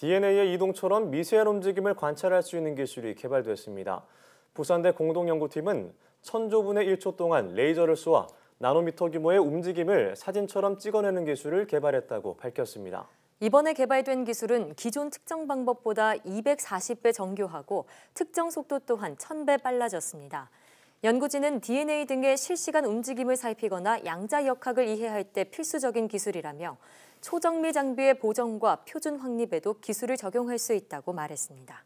DNA의 이동처럼 미세한 움직임을 관찰할 수 있는 기술이 개발됐습니다. 부산대 공동연구팀은 천조분의 1초 동안 레이저를 쏘아 나노미터 규모의 움직임을 사진처럼 찍어내는 기술을 개발했다고 밝혔습니다. 이번에 개발된 기술은 기존 측정 방법보다 240배 정교하고 특정 속도 또한 1000배 빨라졌습니다. 연구진은 DNA 등의 실시간 움직임을 살피거나 양자 역학을 이해할 때 필수적인 기술이라며 초정밀 장비의 보정과 표준 확립에도 기술을 적용할 수 있다고 말했습니다.